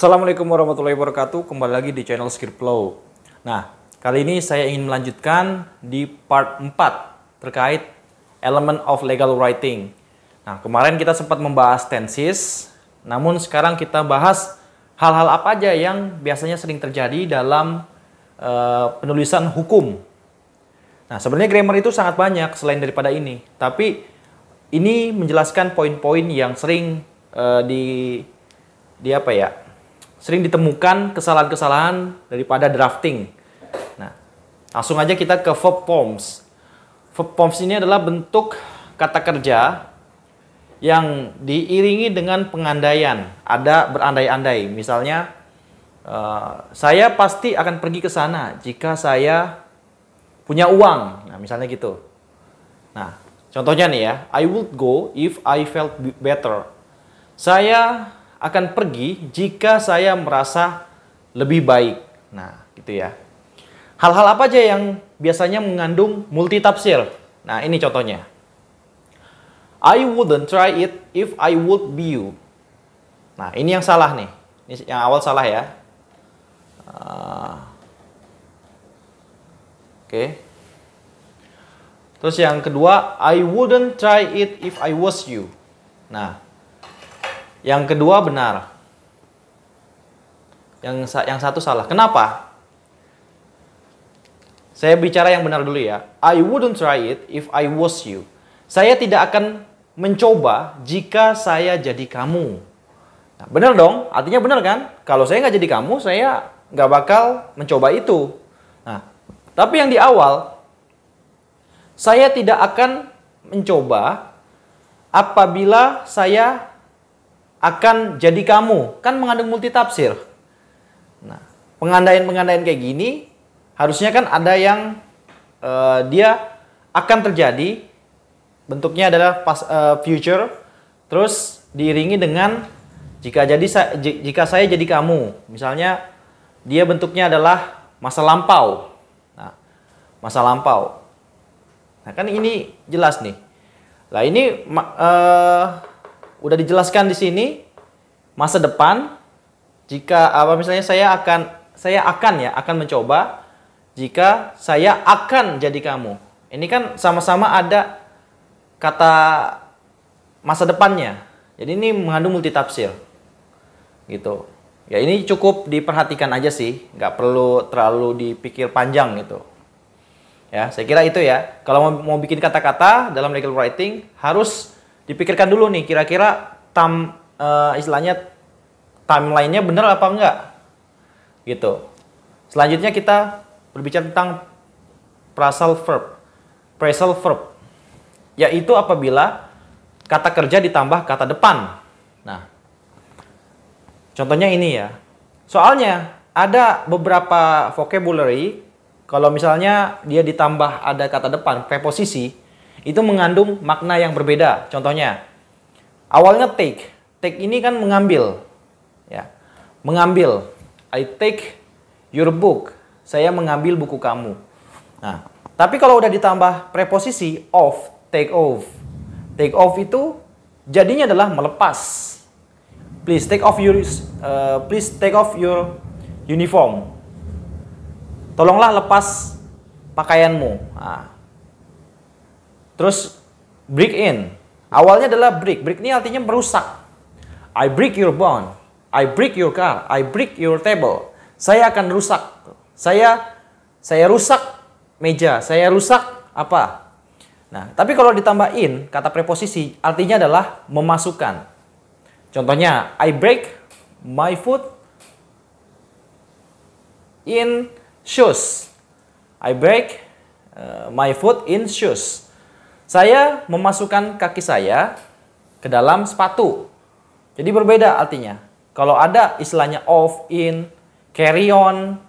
Assalamualaikum warahmatullahi wabarakatuh. Kembali lagi di channel Skillflow. Nah, kali ini saya ingin melanjutkan di part 4 terkait element of legal writing. Nah, kemarin kita sempat membahas tenses, namun sekarang kita bahas hal-hal apa aja yang biasanya sering terjadi dalam uh, penulisan hukum. Nah, sebenarnya grammar itu sangat banyak selain daripada ini, tapi ini menjelaskan poin-poin yang sering uh, di di apa ya sering ditemukan kesalahan-kesalahan daripada drafting. Nah, langsung aja kita ke verb forms. Verb forms ini adalah bentuk kata kerja yang diiringi dengan pengandaian. Ada berandai-andai. Misalnya, uh, saya pasti akan pergi ke sana jika saya punya uang. Nah, misalnya gitu. Nah, contohnya nih ya, I would go if I felt better. Saya akan pergi jika saya merasa lebih baik. Nah, gitu ya. Hal-hal apa aja yang biasanya mengandung multitafsir? Nah, ini contohnya. I wouldn't try it if I would be you. Nah, ini yang salah nih. Ini yang awal salah ya. Ah. Oke. Okay. Terus yang kedua, I wouldn't try it if I was you. Nah, yang kedua benar. Yang yang satu salah. Kenapa? Saya bicara yang benar dulu ya. I wouldn't try it if I was you. Saya tidak akan mencoba jika saya jadi kamu. Nah, benar dong, artinya benar kan? Kalau saya nggak jadi kamu, saya nggak bakal mencoba itu. Nah, tapi yang di awal, saya tidak akan mencoba apabila saya akan jadi kamu. Kan mengandung multitafsir. Nah, pengandaian-pengandaian kayak gini harusnya kan ada yang uh, dia akan terjadi bentuknya adalah pas, uh, future terus diiringi dengan jika jadi jika saya jadi kamu. Misalnya dia bentuknya adalah masa lampau. Nah, masa lampau. Nah, kan ini jelas nih. Lah ini uh, udah dijelaskan di sini masa depan jika apa misalnya saya akan saya akan ya akan mencoba jika saya akan jadi kamu. Ini kan sama-sama ada kata masa depannya. Jadi ini mengandung multi tafsir Gitu. Ya ini cukup diperhatikan aja sih, nggak perlu terlalu dipikir panjang gitu. Ya, saya kira itu ya. Kalau mau bikin kata-kata dalam legal writing harus dipikirkan dulu nih kira-kira tam uh, istilahnya timelinenya benar apa enggak gitu selanjutnya kita berbicara tentang prasal verb prasal verb yaitu apabila kata kerja ditambah kata depan nah contohnya ini ya soalnya ada beberapa vocabulary kalau misalnya dia ditambah ada kata depan preposisi itu mengandung makna yang berbeda. Contohnya, awalnya take. Take ini kan mengambil. Ya. Mengambil. I take your book. Saya mengambil buku kamu. Nah, tapi kalau udah ditambah preposisi of, take off. Take off itu jadinya adalah melepas. Please take off your uh, please take off your uniform. Tolonglah lepas pakaianmu. Nah, Terus break in. Awalnya adalah break. Break ini artinya merusak. I break your bone, I break your car. I break your table. Saya akan rusak. Saya saya rusak meja. Saya rusak apa? Nah, tapi kalau ditambah in, kata preposisi artinya adalah memasukkan. Contohnya, I break my foot in shoes. I break uh, my foot in shoes. Saya memasukkan kaki saya ke dalam sepatu. Jadi berbeda artinya. Kalau ada istilahnya off, in, carry on,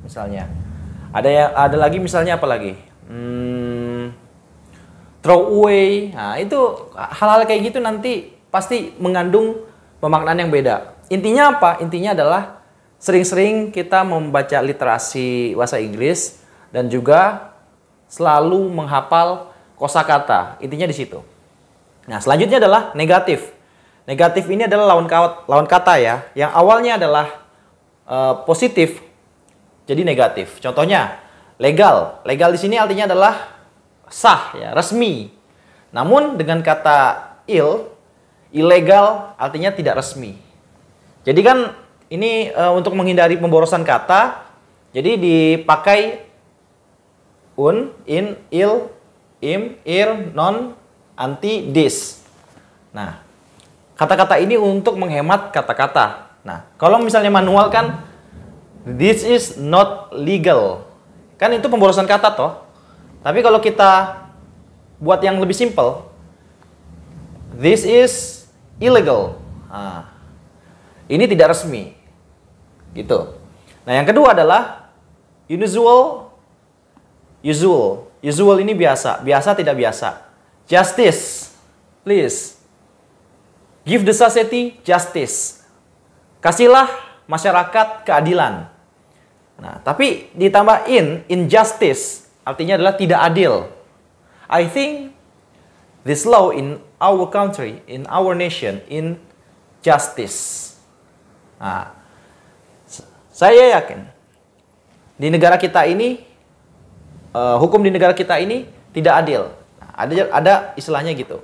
misalnya. Ada yang ada lagi misalnya apa lagi? Hmm, throw away. Nah, itu hal-hal kayak gitu nanti pasti mengandung pemaknaan yang beda. Intinya apa? Intinya adalah sering-sering kita membaca literasi bahasa Inggris dan juga selalu menghafal kosakata. Intinya di situ. Nah, selanjutnya adalah negatif. Negatif ini adalah lawan kata, lawan kata ya, yang awalnya adalah e, positif jadi negatif. Contohnya legal. Legal di sini artinya adalah sah ya, resmi. Namun dengan kata ill, ilegal artinya tidak resmi. Jadi kan ini e, untuk menghindari pemborosan kata, jadi dipakai un, in, ill, im, ir, non, anti, dis. Nah, kata-kata ini untuk menghemat kata-kata. Nah, kalau misalnya manual kan this is not legal. Kan itu pemborosan kata toh. Tapi kalau kita buat yang lebih simple, this is illegal. Nah, ini tidak resmi. Gitu. Nah, yang kedua adalah unusual usual. Usual ini biasa, biasa tidak biasa. Justice, please. Give the society justice. Kasihlah masyarakat keadilan. Nah, tapi ditambah in, injustice, artinya adalah tidak adil. I think this law in our country, in our nation, in justice. Nah, saya yakin di negara kita ini uh, hukum di negara kita ini tidak adil. ada ada istilahnya gitu.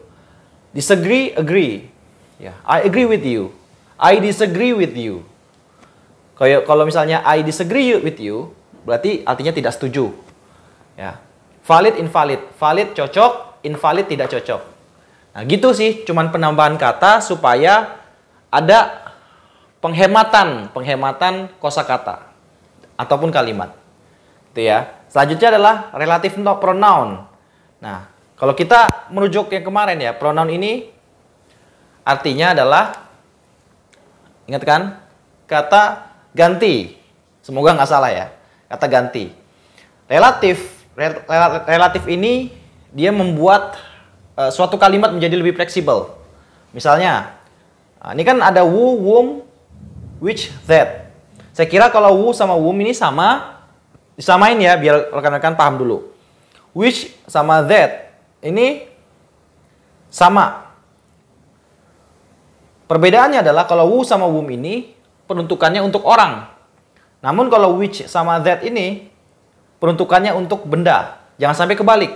Disagree, agree. yeah. I agree with you. I disagree with you. Kayak kalau misalnya I disagree with you, berarti artinya tidak setuju. Ya. Valid invalid, valid cocok, invalid tidak cocok. Nah, gitu sih, cuman penambahan kata supaya ada penghematan, penghematan kosakata ataupun kalimat. Itu ya. Selanjutnya adalah relative pronoun. Nah, kalau kita merujuk yang kemarin ya, pronoun ini artinya adalah ingat kan? Kata ganti. Semoga nggak salah ya. Kata ganti. Relatif rel, relatif ini dia membuat uh, suatu kalimat menjadi lebih fleksibel. Misalnya, ah, ini kan ada who, whom, which, that. Saya kira kalau who sama whom ini sama, Disamain ya biar rekan-rekan paham dulu. Which sama that ini sama. Perbedaannya adalah kalau who sama whom ini peruntukannya untuk orang. Namun kalau which sama that ini peruntukannya untuk benda. Jangan sampai kebalik.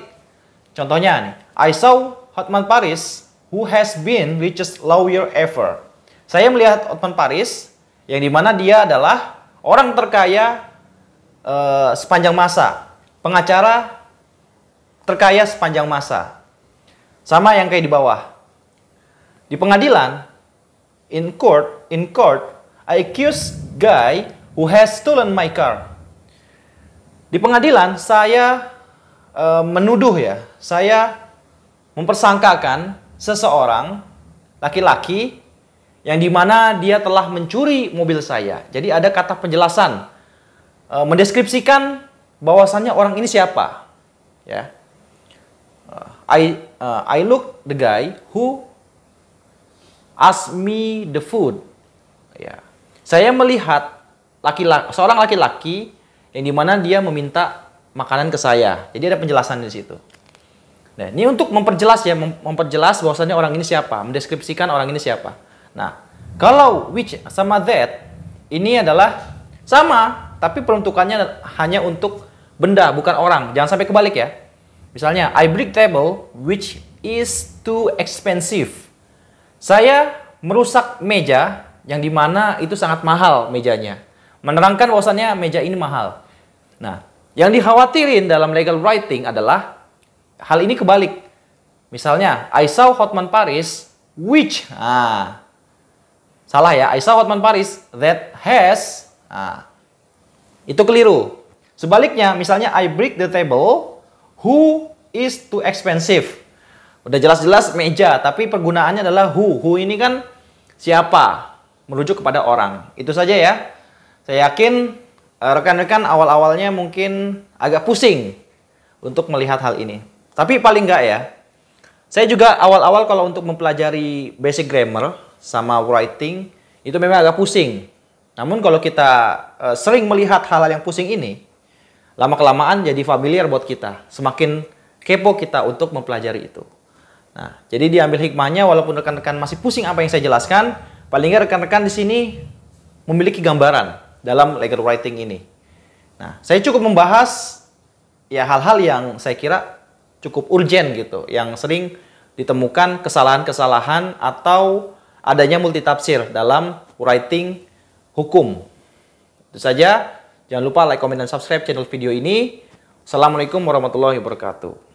Contohnya nih, I saw Hotman Paris who has been richest lawyer ever. Saya melihat Hotman Paris yang dimana dia adalah orang terkaya uh, sepanjang masa, pengacara terkaya sepanjang masa. Sama yang kayak di bawah. Di pengadilan, in court, in court, I accuse guy who has stolen my car. Di pengadilan saya uh, menuduh ya, saya mempersangkakan seseorang laki-laki yang dimana dia telah mencuri mobil saya. Jadi ada kata penjelasan Eh, mendeskripsikan bahwasannya orang ini siapa. Ya. Eh, I uh, I look the guy who ask me the food. Ya. Saya melihat laki-laki seorang laki-laki yang dimana dia meminta makanan ke saya. Jadi ada penjelasan di situ. Nah, ini untuk memperjelas ya, memperjelas bahwasannya orang ini siapa, mendeskripsikan orang ini siapa. Nah, kalau which sama that ini adalah sama tapi peruntukannya hanya untuk benda, bukan orang. Jangan sampai kebalik ya. Misalnya, I break table which is too expensive. Saya merusak meja yang dimana itu sangat mahal mejanya. Menerangkan bahwasannya meja ini mahal. Nah, yang dikhawatirin dalam legal writing adalah hal ini kebalik. Misalnya, I saw Hotman Paris which ah salah ya I saw Hotman Paris that has ah itu keliru. Sebaliknya, misalnya I break the table, who is too expensive? Udah jelas-jelas meja, tapi pergunaannya adalah who. Who ini kan siapa? Merujuk kepada orang. Itu saja ya. Saya yakin eh, rekan-rekan awal-awalnya mungkin agak pusing untuk melihat hal ini. Tapi paling enggak ya, saya juga awal-awal kalau untuk mempelajari basic grammar sama writing, itu memang agak pusing. Namun kalau kita e, sering melihat hal-hal yang pusing ini, lama-kelamaan jadi familiar buat kita. Semakin kepo kita untuk mempelajari itu. Nah, jadi diambil hikmahnya walaupun rekan-rekan masih pusing apa yang saya jelaskan, paling nggak rekan-rekan di sini memiliki gambaran dalam legal writing ini. Nah, saya cukup membahas ya hal-hal yang saya kira cukup urgent gitu, yang sering ditemukan kesalahan-kesalahan atau adanya multitafsir dalam writing hukum. Itu saja. Jangan lupa like, comment, dan subscribe channel video ini. Assalamualaikum warahmatullahi wabarakatuh.